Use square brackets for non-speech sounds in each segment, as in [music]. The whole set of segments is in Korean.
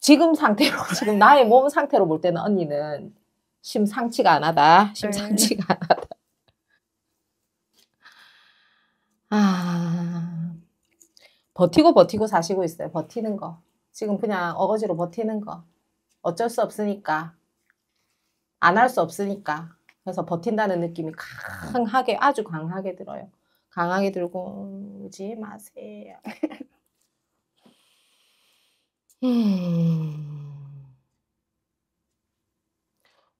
지금 상태로 [laughs] 지금 나의 몸 상태로 볼 때는 언니는 심상치가 안하다. 심상치가 네. 안하다. 아 버티고 버티고 사시고 있어요. 버티는 거. 지금 그냥 어거지로 버티는 거. 어쩔 수 없으니까. 안 할 수 없으니까. 그래서 버틴다는 느낌이 강하게 아주 강하게 들어요. 강하게 들고 울지 마세요. [laughs] 음.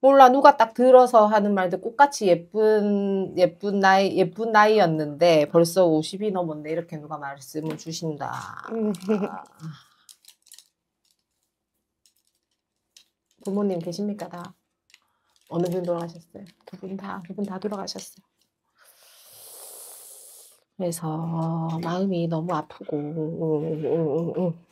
몰라 누가 딱 들어서 하는 말도 똑같이 예쁜 예쁜 나이 예쁜 나이였는데 벌써 50이 넘었네 이렇게 누가 말씀을 주신다. 음. 부모님 계십니까 다? 어느 분 돌아가셨어요? 두 분 다, 두 분 다 돌아가셨어요. 그래서 마음이 너무 아프고 음, 음, 음, 음.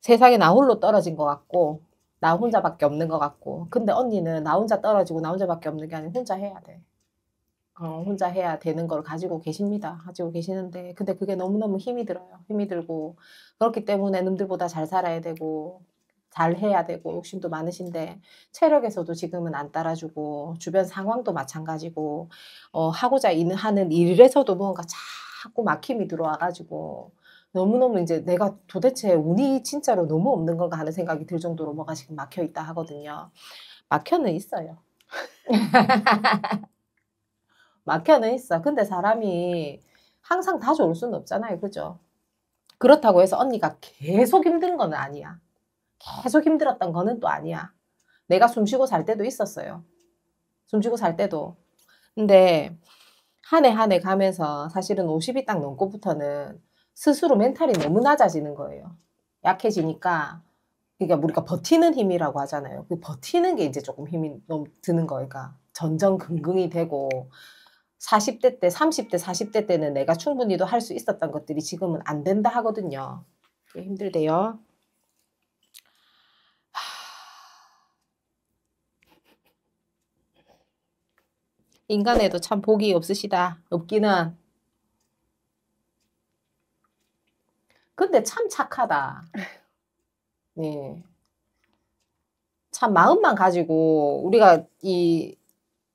세상에 나 홀로 떨어진 것 같고 나 혼자밖에 없는 것 같고 근데 언니는 나 혼자 떨어지고 나 혼자밖에 없는 게 아니라 혼자 해야 돼. 어, 혼자 해야 되는 걸 가지고 계십니다. 가지고 계시는데 근데 그게 너무너무 힘이 들어요. 힘이 들고 그렇기 때문에 놈들보다 잘 살아야 되고 잘 해야 되고 욕심도 많으신데 체력에서도 지금은 안 따라주고 주변 상황도 마찬가지고 어, 하고자 하는 일에서도 뭔가 자꾸 막힘이 들어와가지고 너무너무 이제 내가 도대체 운이 진짜로 너무 없는 건가 하는 생각이 들 정도로 뭐가 지금 막혀 있다 하거든요. 막혀는 있어요. [laughs] 막혀는 있어. 근데 사람이 항상 다 좋을 수는 없잖아요. 그죠? 그렇다고 해서 언니가 계속 힘든 건 아니야. 계속 힘들었던 거는 또 아니야. 내가 숨 쉬고 살 때도 있었어요. 숨 쉬고 살 때도. 근데 한 해 한 해 가면서 사실은 50이 딱 넘고부터는 스스로 멘탈이 너무 낮아지는 거예요. 약해지니까 그러니까 우리가 버티는 힘이라고 하잖아요. 그 버티는 게 이제 조금 힘이 너무 드는 거예요. 그러니까 전전긍긍이 되고 40대 때, 30대, 40대 때는 내가 충분히도 할 수 있었던 것들이 지금은 안 된다 하거든요. 힘들대요. 인간에도 참 복이 없으시다. 없기는 근데 참 착하다. 네. 네. 참 마음만 가지고 우리가 이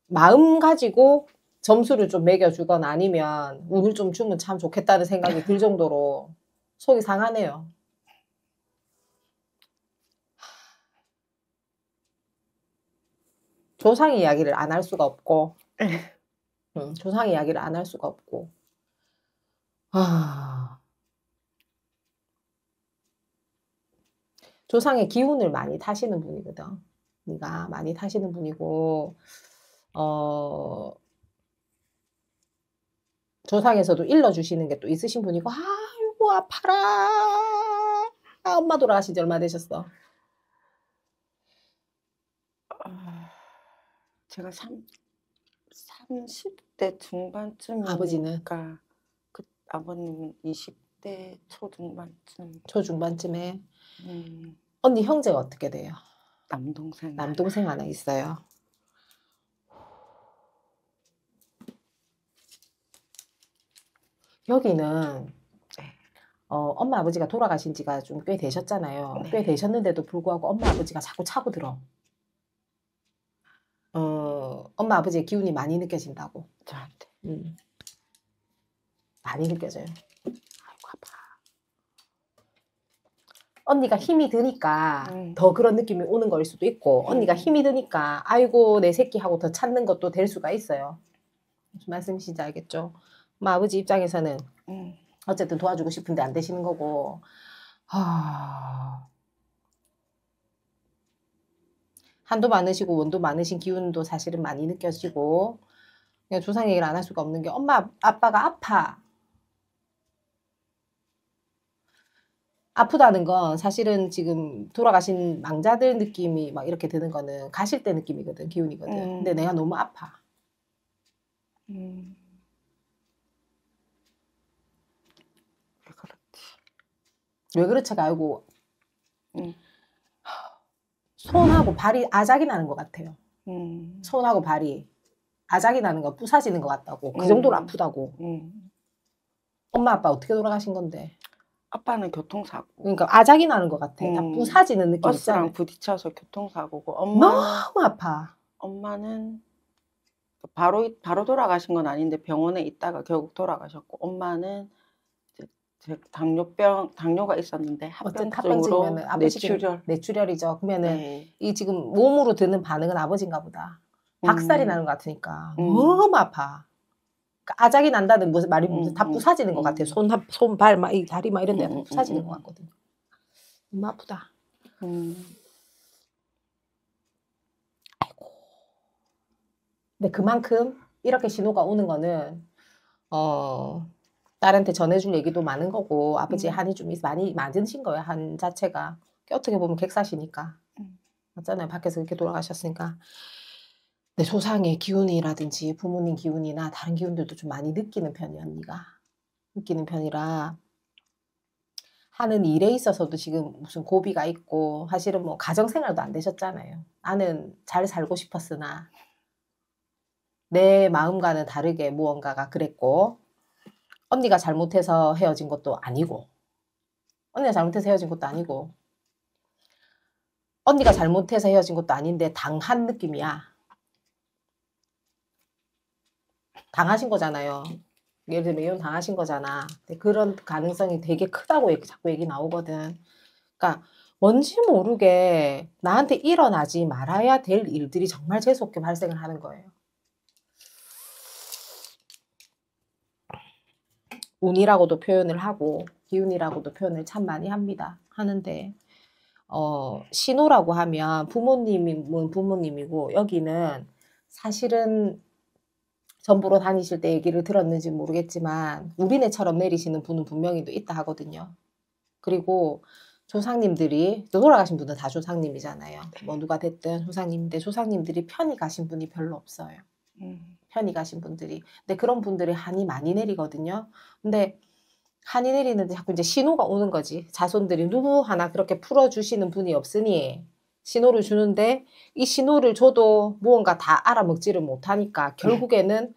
마음 가지고 점수를 좀 매겨주거나 아니면 운을 좀 주면 참 좋겠다는 생각이 들 정도로 속이 상하네요. 조상 이야기를 안 할 수가 없고, 응, 네. 음, 조상 이야기를 안 할 수가 없고, 아. 조상의 기운을 많이 타시는 분이거든. 네가 많이 타시는 분이고 어 조상에서도 일러주시는 게 또 있으신 분이고 아이고 아파라 아, 엄마 돌아가신 지 얼마 되셨어? 아, 제가 3, 0대 중반쯤 아버지는 그 아버님 20대 초중반쯤 초중반쯤에 음. 언니 형제가 어떻게 돼요? 남동생. 남동생 하나 있어요. 여기는 네. 어, 엄마 아버지가 돌아가신 지가 좀 꽤 되셨잖아요. 네. 꽤 되셨는데도 불구하고 엄마 아버지가 자꾸 차고 들어. 어, 엄마 아버지의 기운이 많이 느껴진다고. 저한테. 음. 많이 느껴져요. 언니가 음. 힘이 드니까 음. 더 그런 느낌이 오는 걸 수도 있고 음. 언니가 힘이 드니까 아이고 내 새끼 하고 더 찾는 것도 될 수가 있어요. 무슨 말씀이신지 알겠죠? 엄마 아버지 입장에서는 음. 어쨌든 도와주고 싶은데 안 되시는 거고 하... 한도 많으시고 원도 많으신 기운도 사실은 많이 느껴지고 그냥 조상 얘기를 안 할 수가 없는 게 엄마 아빠가 아파 아프다는 건 사실은 지금 돌아가신 망자들 느낌이 막 이렇게 드는 거는 가실 때 느낌이거든, 기운이거든. 음. 근데 내가 너무 아파. 음. 왜 그렇지? 왜그렇지 알고 음. 손하고 발이 아작이 나는 것 같아요. 음. 손하고 발이 아작이 나는 거부서지는것 같다고 그 음. 정도로 아프다고 음. 엄마 아빠 어떻게 돌아가신 건데 아빠는 교통사고. 그러니까 아작이 나는 것 같아. 음. 다 부사지는 느낌 버스랑 있잖아. 부딪혀서 교통사고고 엄마 너무 아파. 엄마는 바로 바로 돌아가신 건 아닌데 병원에 있다가 결국 돌아가셨고 엄마는 제 당뇨병 당뇨가 있었는데 어쨌든 합병증으로 뇌출혈 뇌출혈이죠. 그러면은 네. 이 지금 몸으로 드는 반응은 아버지인가 보다. 박살이 음. 나는 것 같으니까 음. 너무 아파. 아작이 난다는 무슨 말이 무슨 음, 다 음. 부사지는 것 같아요. 손, 손, 발, 막, 이 다리 막 이런 데 음, 부사지는 것 같거든요. 너무 아프다. 아이고. 근데 그만큼 이렇게 신호가 오는 거는 어 딸한테 전해줄 얘기도 많은 거고 아버지 한이 좀 많이 많으신 거예요 한 자체가 어떻게 보면 객사시니까 맞잖아요 밖에서 이렇게 돌아가셨으니까 내 조상의 기운이라든지 부모님 기운이나 다른 기운들도 좀 많이 느끼는 편이 언니가 느끼는 편이라 하는 일에 있어서도 지금 무슨 고비가 있고 사실은 뭐 가정 생활도 안 되셨잖아요. 나는 잘 살고 싶었으나 내 마음과는 다르게 무언가가 그랬고 언니가 잘못해서 헤어진 것도 아니고 언니가 잘못해서 헤어진 것도 아니고 언니가 잘못해서 헤어진 것도 아닌데 당한 느낌이야. 당하신 거잖아요. 예를 들면 이혼 당하신 거잖아. 그런 가능성이 되게 크다고 얘기, 자꾸 얘기 나오거든. 그러니까 뭔지 모르게 나한테 일어나지 말아야 될 일들이 정말 재수없게 발생을 하는 거예요. 운이라고도 표현을 하고 기운이라고도 표현을 참 많이 합니다. 하는데 어, 신호라고 하면 부모님은 부모님이고 여기는 사실은 전부로 다니실 때 얘기를 들었는지 모르겠지만 우리네처럼 내리시는 분은 분명히 또 있다 하거든요. 그리고 조상님들이 또 돌아가신 분은 다 조상님이잖아요. 네. 뭐 누가 됐든 조상님인데 조상님들이 편히 가신 분이 별로 없어요. 음. 편히 가신 분들이. 근데 그런 분들이 한이 많이 내리거든요. 근데 한이 내리는데 자꾸 이제 신호가 오는 거지. 자손들이 누구 하나 그렇게 풀어주시는 분이 없으니 신호를 주는데 이 신호를 줘도 무언가 다 알아먹지를 못하니까 네. 결국에는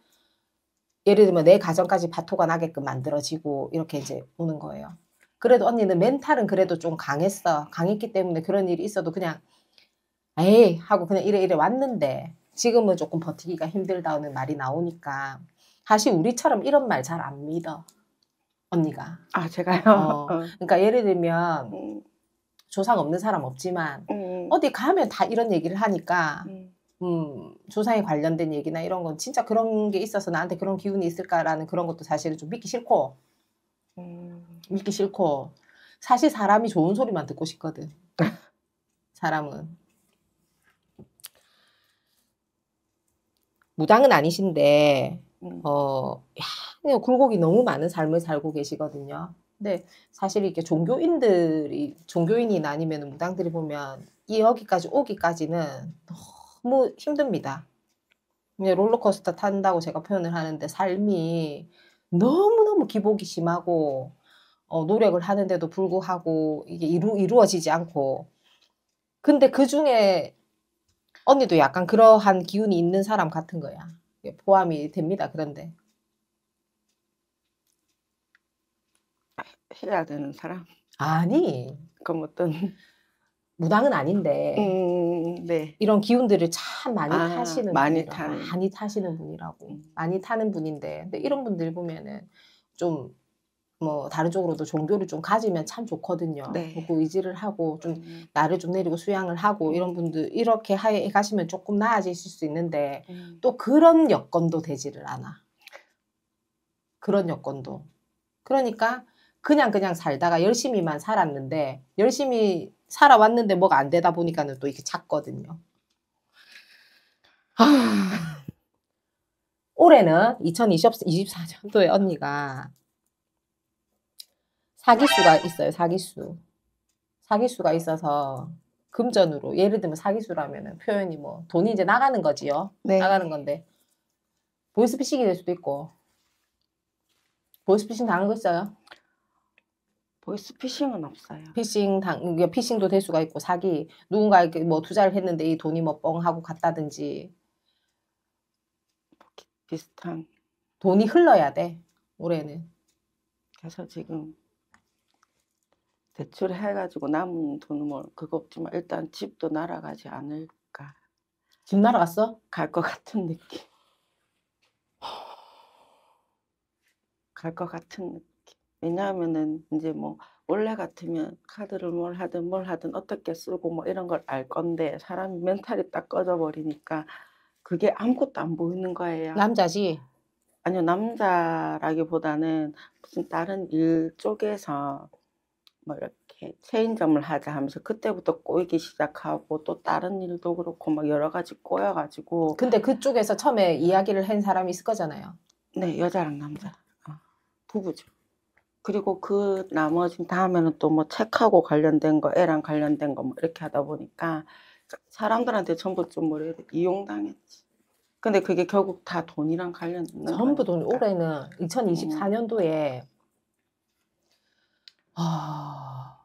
예를 들면 내 가정까지 파토가 나게끔 만들어지고 이렇게 이제 오는 거예요. 그래도 언니는 멘탈은 그래도 좀 강했어. 강했기 때문에 그런 일이 있어도 그냥 에이 하고 그냥 이래 이래 왔는데 지금은 조금 버티기가 힘들다는 말이 나오니까 사실 우리처럼 이런 말 잘 안 믿어. 언니가. 아, 제가요? 어, [laughs] 어. 그러니까 예를 들면 음. 조상 없는 사람 없지만 음, 음. 어디 가면 다 이런 얘기를 하니까 음. 음, 조상에 관련된 얘기나 이런 건 진짜 그런 게 있어서 나한테 그런 기운이 있을까라는 그런 것도 사실은 좀 믿기 싫고 음. 믿기 싫고 사실 사람이 좋은 소리만 듣고 싶거든 사람은 무당은 아니신데 음. 어 야, 굴곡이 너무 많은 삶을 살고 계시거든요. 근데 네. 사실 이게 종교인들이 종교인이나 아니면 무당들이 보면 이 여기까지 오기까지는 너무 힘듭니다. 롤러코스터 탄다고 제가 표현을 하는데 삶이 너무너무 기복이 심하고 어, 노력을 하는데도 불구하고 이게 이루, 이루어지지 않고 근데 그 중에 언니도 약간 그러한 기운이 있는 사람 같은 거야. 포함이 됩니다. 그런데 해야 되는 사람? 아니. 그럼 어떤 무당은 아닌데 음, 네. 이런 기운들을 참 많이 아, 타시는 많이 분이라, 타는 많이 타시는 분이라고 음. 많이 타는 분인데 근데 이런 분들 보면은 좀 뭐 다른 쪽으로도 종교를 좀 가지면 참 좋거든요. 네. 그리고 의지를 하고 좀 음. 나를 좀 내리고 수양을 하고 이런 분들 이렇게 해 가시면 조금 나아지실 수 있는데 음. 또 그런 여건도 되지를 않아. 그런 여건도. 그러니까 그냥 그냥 살다가 열심히만 살았는데 열심히 살아왔는데 뭐가 안 되다 보니까는 또 이렇게 작거든요. 아. 올해는 2024년도에 언니가 사기수가 있어요. 사기수. 사기수가 있어서 금전으로 예를 들면 사기수라면 표현이 뭐 돈이 이제 나가는 거지요. 네. 나가는 건데 보이스피싱이 될 수도 있고 보이스피싱 당한 거 있어요? 보이스피싱은 없어요. 피싱 당 피싱도 될 수가 있고 사기 누군가이렇게뭐 투자를 했는데 이 돈이 뭐 뻥하고 갔다든지 뭐 비슷한 돈이 흘러야 돼 올해는. 그래서 지금 대출해가지고 남은 돈은 뭐 그거 없지만 일단 집도 날아가지 않을까. 집 날아갔어? 갈 것 같은 느낌. 갈 것 같은 느낌. 왜냐하면은 이제 뭐 원래 같으면 카드를 뭘 하든 뭘 하든 어떻게 쓰고 뭐 이런 걸 알 건데 사람 멘탈이 딱 꺼져 버리니까 그게 아무것도 안 보이는 거예요. 남자지. 아니요 남자라기보다는 무슨 다른 일 쪽에서 뭐 이렇게 체인점을 하자 하면서 그때부터 꼬이기 시작하고 또 다른 일도 그렇고 막 여러 가지 꼬여가지고 근데 그쪽에서 처음에 이야기를 한 사람이 있을 거잖아요. 네 여자랑 남자 어, 부부죠. 그리고 그 나머지 다음에는 또 뭐 책하고 관련된 거, 애랑 관련된 거 뭐 이렇게 하다 보니까 사람들한테 전부 좀 뭐래 이용당했지. 근데 그게 결국 다 돈이랑 관련 있는 거 전부 돈. 올해는 2024년도에 음. 아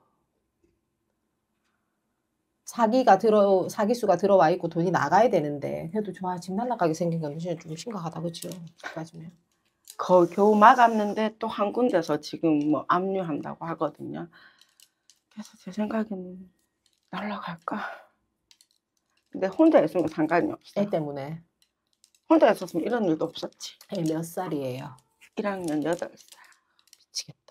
사기가 들어 사기 수가 들어와 있고 돈이 나가야 되는데 그래도 좋아 집 날라가게 생긴 건 진짜 좀 심각하다 그치요? 그렇죠? 마지막 거, 겨우 막았는데 또 한 군데서 지금 뭐 압류한다고 하거든요. 그래서 제 생각에는 날라갈까? 근데 혼자 있으면 상관이 없어요. 애 때문에. 혼자 있었으면 이런 일도 없었지. 애 몇 살이에요? 1학년 8살. 미치겠다.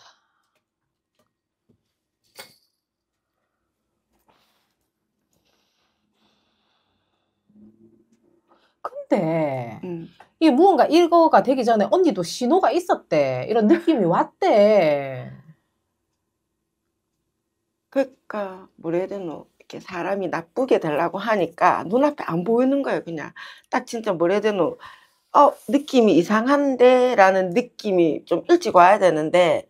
근데 음. 이게 무언가 읽어가 되기 전에 언니도 신호가 있었대. 이런 느낌이 왔대. 그러니까 뭐라 해야 되노? 이렇게 사람이 나쁘게 되려고 하니까 눈앞에 안 보이는 거예요. 그냥 딱 진짜 뭐라 해야 되노? 어 느낌이 이상한데 라는 느낌이 좀 일찍 와야 되는데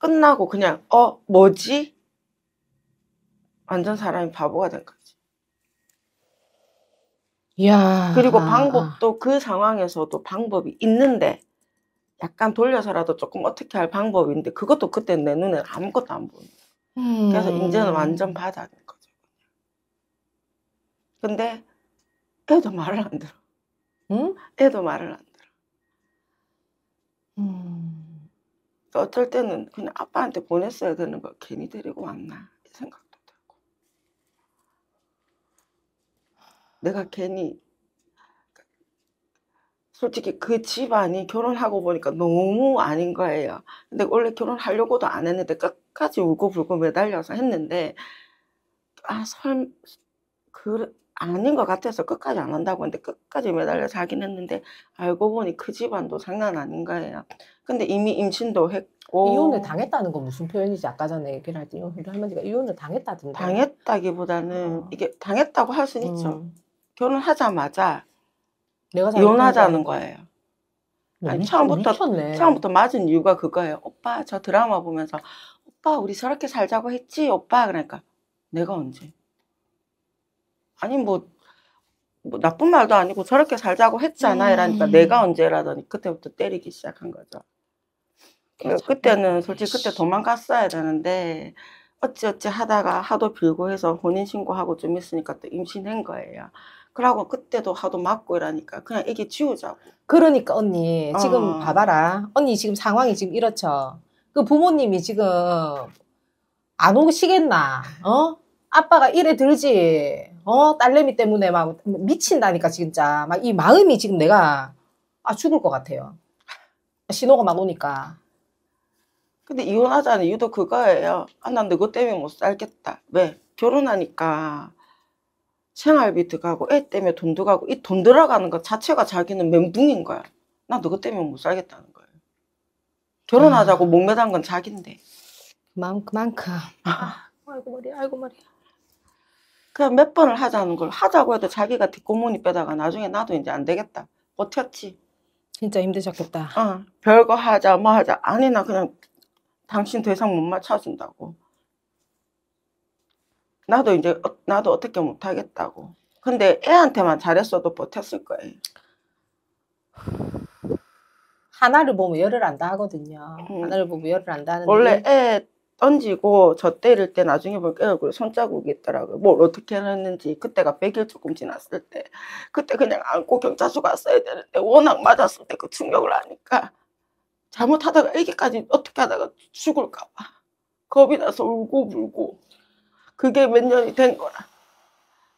끝나고 그냥 어 뭐지? 완전 사람이 바보가 된거 야 그리고 아, 방법도 아. 그 상황에서도 방법이 있는데 약간 돌려서라도 조금 어떻게 할 방법인데 그것도 그때 내눈에 아무것도 안보인요 음. 그래서 이제는 완전 바닥인 거죠. 근데 애도 말을 안 들어. 응? 애도 말을 안 들어. 음. 어쩔 때는 그냥 아빠한테 보냈어야 되는 걸 괜히 데리고 왔나 생각. 내가 괜히 솔직히 그 집안이 결혼하고 보니까 너무 아닌 거예요. 근데 원래 결혼하려고도 안 했는데 끝까지 울고불고 매달려서 했는데 아, 설, 그, 아닌 것 같아서 끝까지 안 한다고 했는데 끝까지 매달려서 긴 했는데 알고 보니 그 집안도 장난 아닌 거예요. 근데 이미 임신도 했고 이혼을 당했다는 건 무슨 표현이지? 아까 전에 얘기를 할때 이혼을 할머니가 이혼을 당했다던데 당했다기보다는 어. 이게 당했다고 할 수는 음. 있죠. 결혼하자마자 내가 이혼하자는 거예요. 뭐 아니, 처음부터 미쳤네. 처음부터 맞은 이유가 그거예요. 오빠 저 드라마 보면서 오빠 우리 저렇게 살자고 했지 오빠 그러니까 내가 언제? 아니 뭐, 뭐 나쁜 말도 아니고 저렇게 살자고 했잖아 음. 이러니까 음. 내가 언제라더니 그때부터 때리기 시작한 거죠. 그러니까 그때는 솔직히 그때 도망갔어야 되는데 어찌어찌 하다가 하도 빌고 해서 혼인신고하고 좀 있으니까 또 임신한 거예요. 그러고 그때도 하도 맞고 이러니까 그냥 애기 지우자고. 그러니까 언니 지금 어. 봐봐라. 언니 지금 상황이 지금 이렇죠. 그 부모님이 지금 안 오시겠나? 어? 아빠가 이래 들지. 어? 딸내미 때문에 막 미친다니까 진짜. 막 이 마음이 지금 내가 아 죽을 것 같아요. 신호가 막 오니까. 근데 이혼하자는 유도 그거예요. 아, 난 너그 때문에 못 살겠다. 왜? 결혼하니까 생활비 도가고애 때문에 돈도가고이 돈 들어가는 것 자체가 자기는 멘붕인 거야. 나 너것 그 때문에 못 살겠다는 거예요. 결혼하자고 음. 목매단 건 자기인데. 그만, 그만큼. 아, 아 아이고 머리 아이고 머리 그냥 몇 번을 하자는 걸 하자고 해도 자기가 뒷고무니 빼다가 나중에 나도 이제 안 되겠다. 버텼지. 진짜 힘드셨겠다. 어, 별거 하자, 뭐 하자. 아니, 나 그냥 당신 대상 못 맞춰준다고. 나도 이제 어, 나도 어떻게 못하겠다고. 근데 애한테만 잘했어도 버텼을 거예요. 하나를 보면 열을 안 다 하거든요. 음. 하나를 보면 열을 안다 하는데 원래 애 던지고 저 때릴 때 나중에 볼게요. 손자국이 있더라고요. 뭘 어떻게 했는지 그때가 100일 조금 지났을 때 그때 그냥 안고 경찰서 갔어야 되는데 워낙 맞았을 때 그 충격을 하니까 잘못하다가 애기까지 어떻게 하다가 죽을까 봐 겁이 나서 울고 불고 그게 몇 년이 된 거라.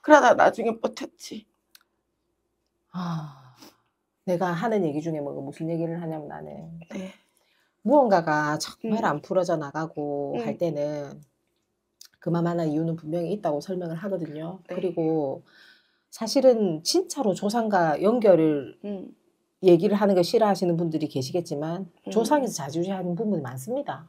그러다 나중에 버텼지. 아, 내가 하는 얘기 중에 뭐 무슨 얘기를 하냐면 나는 네. 무언가가 정말 음. 안 풀어져 나가고 음. 할 때는 그만한 이유는 분명히 있다고 설명을 하거든요. 네. 그리고 사실은 진짜로 조상과 연결을 음. 얘기를 하는 걸 싫어하시는 분들이 계시겠지만 음. 조상에서 자주하는 부분이 많습니다.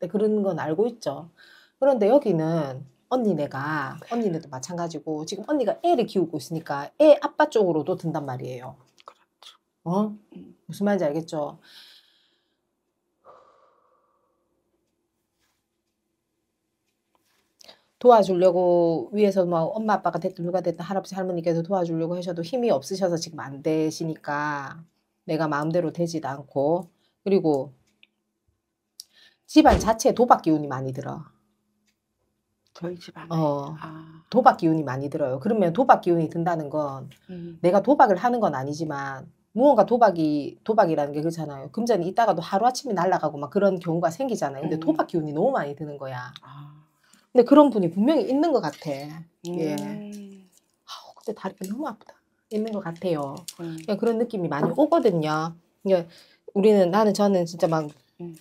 네, 그런 건 알고 있죠. 그런데 여기는 언니네가 언니네도 마찬가지고 지금 언니가 애를 키우고 있으니까 애 아빠 쪽으로도 든단 말이에요. 그렇죠. 어? 무슨 말인지 알겠죠? 도와주려고 위에서 막 뭐 엄마 아빠가 됐든 누가 됐든 할아버지 할머니께서 도와주려고 하셔도 힘이 없으셔서 지금 안 되시니까 내가 마음대로 되지도 않고 그리고 집안 자체에 도박 기운이 많이 들어. 저희 집안에 어, 아. 도박 기운이 많이 들어요. 그러면 도박 기운이 든다는 건 음. 내가 도박을 하는 건 아니지만 무언가 도박이 도박이라는 게 그렇잖아요. 금전이 있다가도 하루 아침에 날아가고 막 그런 경우가 생기잖아요. 근데 음. 도박 기운이 너무 많이 드는 거야. 아. 근데 그런 분이 분명히 있는 것 같아. 예. 음. 예. 아 근데 다리가 너무 아프다. 있는 것 같아요. 음. 예, 그런 느낌이 많이 오거든요. 그니까 우리는 나는 저는 진짜 막 음.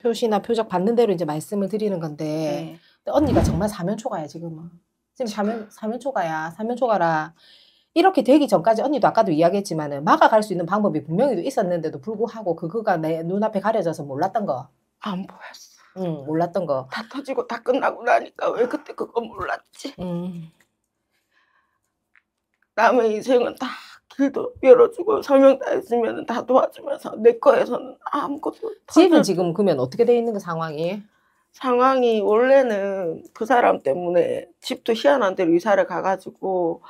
표시나 표적 받는 대로 이제 말씀을 드리는 건데. 네. 언니가 정말 사면초가야 지금은. 지금 사면 사면초가야 사면초가라. 이렇게 되기 전까지 언니도 아까도 이야기했지만은 막아갈 수 있는 방법이 분명히도 있었는데도 불구하고 그거가 내 눈앞에 가려져서 몰랐던 거. 안 보였어. 응, 몰랐던 거. 다 터지고 다 끝나고 나니까 왜 그때 그거 몰랐지? 음. 남의 인생은 다 길도 열어주고 설명 다 했으면 다 도와주면서 내 거에서는 아무것도 집은 지금 그러면 어떻게 돼 있는 거 그 상황이? 상황이 원래는 그 사람 때문에 집도 희한한 데로 이사를 가가지고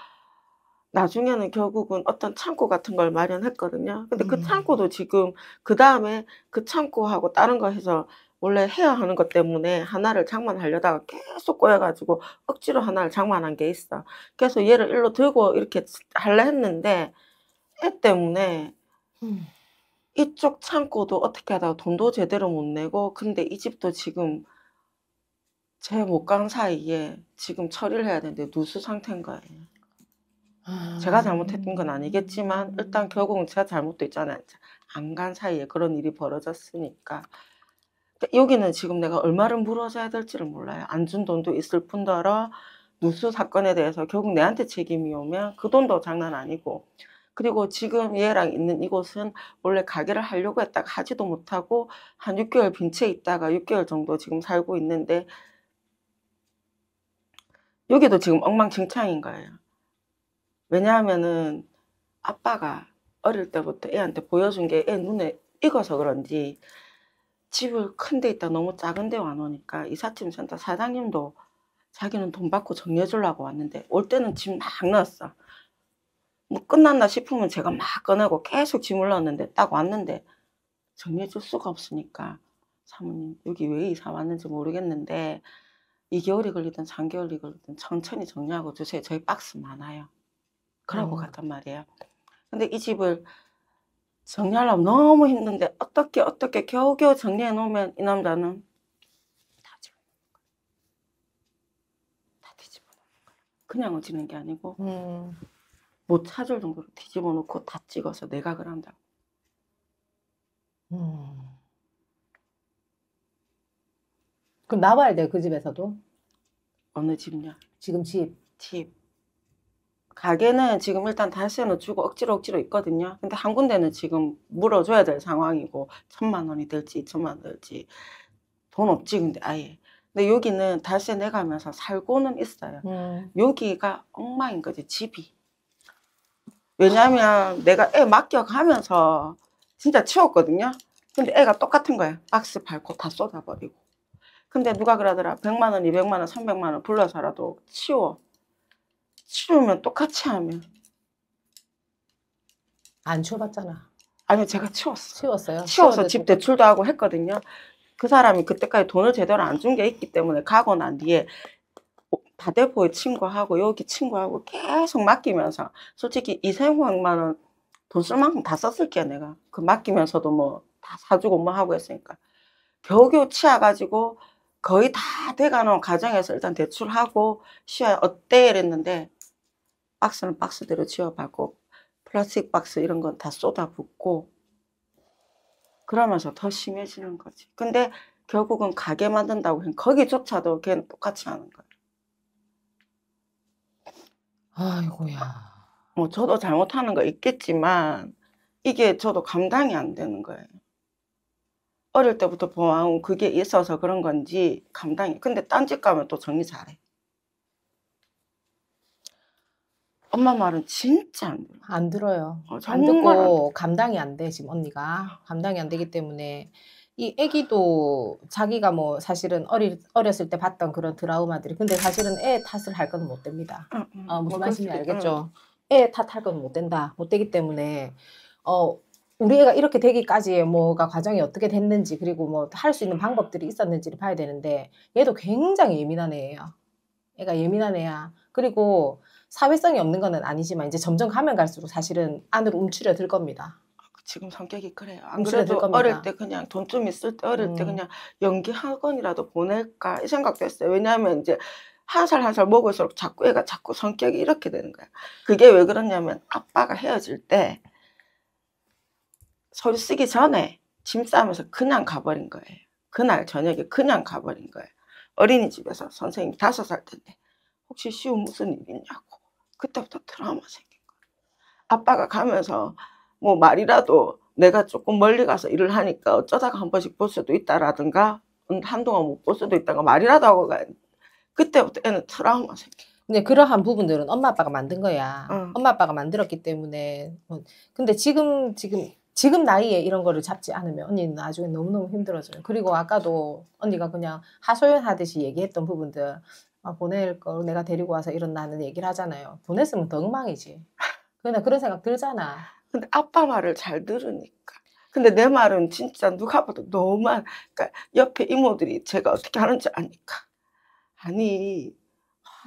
나중에는 결국은 어떤 창고 같은 걸 마련했거든요. 근데 그 음. 창고도 지금 그 다음에 그 창고하고 다른 거 해서 원래 해야 하는 것 때문에 하나를 장만하려다가 계속 꼬여가지고 억지로 하나를 장만한 게 있어. 그래서 얘를 일로 들고 이렇게 할래 했는데 애 때문에 음. 이쪽 창고도 어떻게 하다가 돈도 제대로 못 내고 근데 이 집도 지금 제 목강 사이에 지금 처리를 해야 되는데 누수 상태인 거예요. 제가 아. 잘못했던 건 아니겠지만 일단 결국은 제가 잘못도 있잖아요. 안 간 사이에 그런 일이 벌어졌으니까 그러니까 여기는 지금 내가 얼마를 물어줘야 될지를 몰라요. 안 준 돈도 있을 뿐더러 누수 사건에 대해서 결국 내한테 책임이 오면 그 돈도 장난 아니고 그리고 지금 얘랑 있는 이곳은 원래 가게를 하려고 했다가 하지도 못하고 한 6개월 빈 채 있다가 6개월 정도 지금 살고 있는데 여기도 지금 엉망진창인 거예요. 왜냐하면은 아빠가 어릴 때부터 애한테 보여준 게 애 눈에 익어서 그런지 집을 큰 데 있다 너무 작은 데안 오니까 이삿짐 센터 사장님도 자기는 돈 받고 정리해 주려고 왔는데 올 때는 짐막 넣었어. 뭐 끝났나 싶으면 제가 막 꺼내고 계속 짐을 넣었는데 딱 왔는데 정리해 줄 수가 없으니까 사모님 여기 왜 이사 왔는지 모르겠는데 2개월이 걸리든 3개월이 걸리든 천천히 정리하고 주세요. 저희 박스 많아요. 그러고 음. 갔단 말이에요. 근데 이 집을 정리하려면 너무 힘든데 어떻게 어떻게 겨우겨우 정리해 놓으면 이 남자는 다 집어넣는 거다 뒤집어 놓는 거예요. 그냥 어지는 게 아니고 음. 못 뭐 찾을 정도로 뒤집어 놓고 다 찍어서 내각을 한다고. 음. 그럼 나와야 돼요, 그 집에서도. 어느 집냐? 지금 집. 집. 가게는 지금 일단 달세는 주고 억지로 억지로 있거든요. 근데 한 군데는 지금 물어줘야 될 상황이고 천만 원이 될지 이천만 원 될지 돈 없지 근데 아예. 근데 여기는 달세 내가면서 살고는 있어요. 음. 여기가 엉망인 거지 집이. 왜냐면 하 내가 애 맡겨가면서 진짜 치웠거든요. 근데 애가 똑같은 거예요. 박스 밟고 다 쏟아버리고. 근데 누가 그러더라. 100만 원, 200만 원, 300만 원 불러서라도 치워. 치우면 똑같이 하면. 안 치워봤잖아. 아니요. 제가 치웠어 치웠어요? 치워서 집 대출도 하고 했거든요. 그 사람이 그때까지 돈을 제대로 안 준 게 있기 때문에 가고 난 뒤에 다대포의 친구하고 여기 친구하고 계속 맡기면서 솔직히 이생0만원 돈 쓸 만큼 다 썼을 게요 내가 그 맡기면서도 뭐 다 사주고 뭐 하고 했으니까 겨우겨우 치아가지고 거의 다 돼가는 과정에서 일단 대출하고 시야 어때 이랬는데 박스는 박스대로 지워받고 플라스틱 박스 이런 건 다 쏟아붓고 그러면서 더 심해지는 거지. 근데 결국은 가게 만든다고 거기조차도 걔는 똑같이 하는 거야. 아이고야. 뭐 저도 잘못하는 거 있겠지만 이게 저도 감당이 안 되는 거예요. 어릴 때부터 보아온 그게 있어서 그런 건지 감당이. 근데 딴집 가면 또 정리 잘해. 엄마 말은 진짜 안 들어. 안 들어요. 어, 안 듣고 안 감당이 안돼 지금 언니가 감당이 안 되기 때문에 이애기도 자기가 뭐 사실은 어릴 어렸을 때 봤던 그런 드라우마들이 근데 사실은 애 탓을 할 건 못 됩니다. 응, 어, 무슨 뭐 말씀인지 알겠죠. 애 탓할 건 못 된다. 못 되기 때문에 어 우리 애가 이렇게 되기까지 뭐가 과정이 어떻게 됐는지 그리고 뭐 할 수 있는 방법들이 있었는지를 봐야 되는데 얘도 굉장히 예민한 애예요. 애가 예민한 애야. 그리고 사회성이 없는 거 아니지만 이제 점점 가면 갈수록 사실은 안으로 움츠려 들 겁니다. 아, 지금 성격이 그래요. 안 그래도 어릴 때 그냥 돈 좀 있을 때 어릴 음. 때 그냥 연기 학원이라도 보낼까 이 생각도 했어요. 왜냐하면 이제 한 살 한 살 먹을수록 자꾸 애가 자꾸 성격이 이렇게 되는 거야. 그게 왜 그러냐면 아빠가 헤어질 때 서류 쓰기 전에 짐 싸면서 그냥 가버린 거예요. 그날 저녁에 그냥 가버린 거예요. 어린이집에서 선생님이 다섯 살 때인데 혹시 시우 무슨 일 있냐고 그때부터 트라우마 생긴 거예요. 아빠가 가면서 뭐 말이라도 내가 조금 멀리 가서 일을 하니까 어쩌다가 한 번씩 볼 수도 있다라든가 한동안 못 볼 수도 있다가 말이라도 하고 가야 그때부터 애는 트라우마 생겨 근데 그러한 부분들은 엄마 아빠가 만든 거야. 응. 엄마 아빠가 만들었기 때문에. 뭐 근데 지금 지금 지금 나이에 이런 거를 잡지 않으면 언니는 나중에 너무너무 힘들어져요. 그리고 아까도 언니가 그냥 하소연하듯이 얘기했던 부분들 아, 보낼 걸 내가 데리고 와서 이런 나는 얘기를 하잖아요. 보냈으면 더 엉망이지. [laughs] 그러나 그런 생각 들잖아. 근데 아빠 말을 잘 들으니까. 근데 내 말은 진짜 누가 봐도 너무 그러니까 옆에 이모들이 제가 어떻게 하는지 아니까. 아니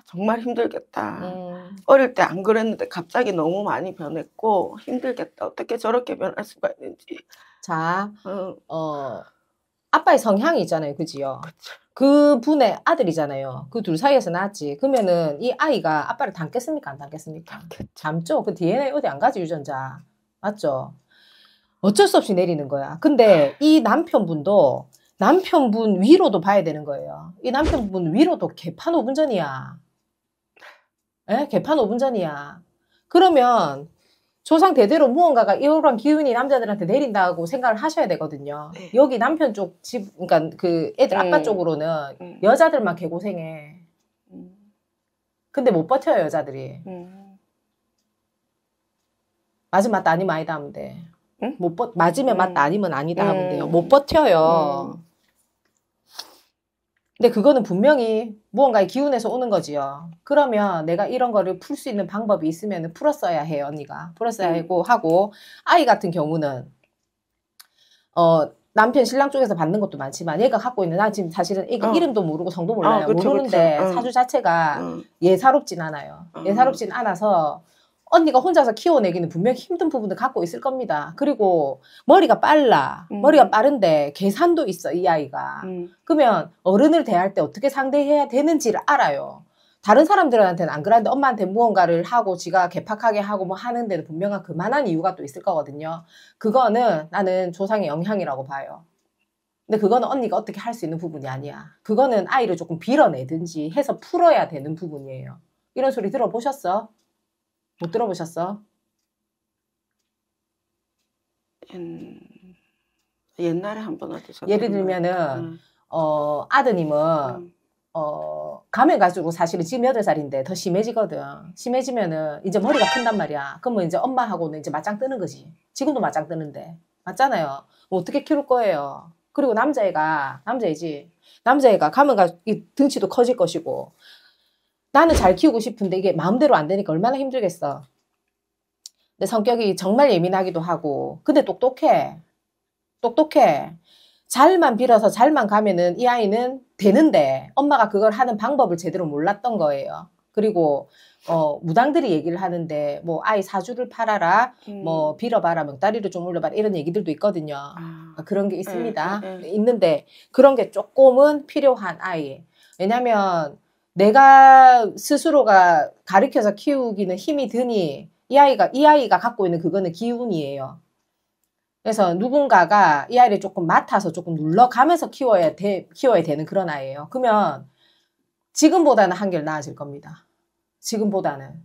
정말 힘들겠다. 음. 어릴 때 안 그랬는데 갑자기 너무 많이 변했고 힘들겠다. 어떻게 저렇게 변할 수가 있는지. 자, 음. 어, 아빠의 성향이 있잖아요. 그지요? 그 분의 아들이잖아요. 그 둘 사이에서 낳았지. 그러면은 이 아이가 아빠를 닮겠습니까? 안 닮겠습니까? 닮죠. 그 DNA 어디 안 가지, 유전자. 맞죠? 어쩔 수 없이 내리는 거야. 근데 이 남편분도 남편분 위로도 봐야 되는 거예요. 이 남편분 위로도 개판 오분전이야. 에? 개판 5분 전이야. 그러면 조상 대대로 무언가가 이런 기운이 남자들한테 내린다고 생각을 하셔야 되거든요. 네. 여기 남편 쪽 집, 그러니까 그 애들 아빠 음. 쪽으로는 음. 여자들만 개고생해. 음. 근데 못 버텨요, 여자들이. 음. 맞으면 맞다, 아니면 아니다 하면 돼. 못 버, 맞으면 음. 맞다, 아니면 아니다 하면 돼요. 못 버텨요. 근데 그거는 분명히 무언가의 기운에서 오는 거지요. 그러면 내가 이런 거를 풀 수 있는 방법이 있으면 풀었어야 해요, 언니가. 풀었어야 음. 하고, 하고, 아이 같은 경우는, 어, 남편 신랑 쪽에서 받는 것도 많지만 얘가 갖고 있는 나 지금 사실은 이 어. 이름도 모르고 정도 몰라요 아, 그쵸, 모르는데 그쵸. 어. 사주 자체가 응. 어. 예사롭진 않아요 응. 예사롭진 않아서 언니가 혼자서 키워내기는 분명히 힘든 부분을 갖고 있을 겁니다. 그리고 머리가 빨라. 음. 머리가 빠른데 계산도 있어, 이 아이가. 음. 그러면 어른을 대할 때 어떻게 상대해야 되는지를 알아요. 다른 사람들한테는 안 그런데 엄마한테 무언가를 하고 지가 개팍하게 하고 뭐 하는데는 분명한 그만한 이유가 또 있을 거거든요. 그거는 나는 조상의 영향이라고 봐요. 근데 그거는 언니가 어떻게 할 수 있는 부분이 아니야. 그거는 아이를 조금 빌어내든지 해서 풀어야 되는 부분이에요. 이런 소리 들어보셨어? 못 들어보셨어? 옛... 날에한번 어디서 예를 들면은 음. 어 아드님은 어 감에 가지고 사실은 지금 여덟 살인데 더 심해지거든. 심해지면은 이제 머리가 큰단 말이야. 그러면 이제 엄마하고는 이제 맞짱 뜨는 거지. 지금도 맞짱 뜨는데 맞잖아요. 뭐 어떻게 키울 거예요? 그리고 남자애가 남자애지. 남자애가 감에 가 등치도 커질 것이고 나는 잘 키우고 싶은데 이게 마음대로 안 되니까 얼마나 힘들겠어. 내 성격이 정말 예민하기도 하고, 근데 똑똑해. 똑똑해. 잘만 빌어서 잘만 가면은 이 아이는 되는데 엄마가 그걸 하는 방법을 제대로 몰랐던 거예요. 그리고 어, 무당들이 얘기를 하는데 뭐 아이 사주를 팔아라, 음. 뭐 빌어봐라, 명다리를 좀 올려봐라 이런 얘기들도 있거든요. 아. 아 그런 게 있습니다. 음, 음, 음, 있는데 그런 게 조금은 필요한 아이. 왜냐하면 내가 스스로가 가르켜서 키우기는 힘이 드니 이 아이가 이 아이가 갖고 있는 그거는 기운이에요. 그래서 누군가가 이 아이를 조금 맡아서 조금 눌러가면서 키워야 돼 키워야 되는 그런 아이예요. 그러면 지금보다는 한결 나아질 겁니다. 지금보다는